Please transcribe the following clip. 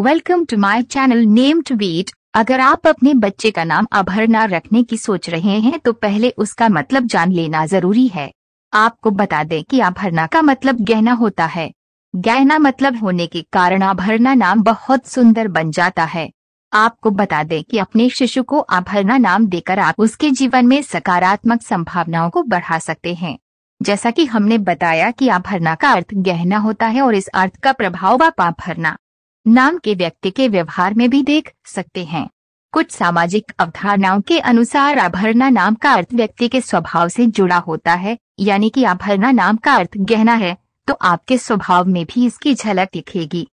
welcome to my channel name to beat अगर आप अपने बच्चे का नाम अभरना रखने की सोच रहे हैं तो पहले उसका मतलब जान लेना जरूरी है आपको बता दें कि अभरना का मतलब गहना होता है गहना मतलब होने के कारण अभरना नाम बहुत सुंदर बन जाता है आपको बता दें कि अपने शिशु को अभरना नाम देकर आप उसके जीवन में सकारात्मक संभावनाओं को बढ़ा सकते हैं जैसा कि हमने बताया कि आभरना का अर्थ गहना होता है और इस अर्थ का प्रभाव आप आभरना नाम के व्यक्ति के व्यवहार में भी देख सकते हैं कुछ सामाजिक अवधारणाओं के अनुसार आभरणा नाम का अर्थ व्यक्ति के स्वभाव से जुड़ा होता है यानी कि आभरणा नाम का अर्थ गहना है तो आपके स्वभाव में भी इसकी झलक दिखेगी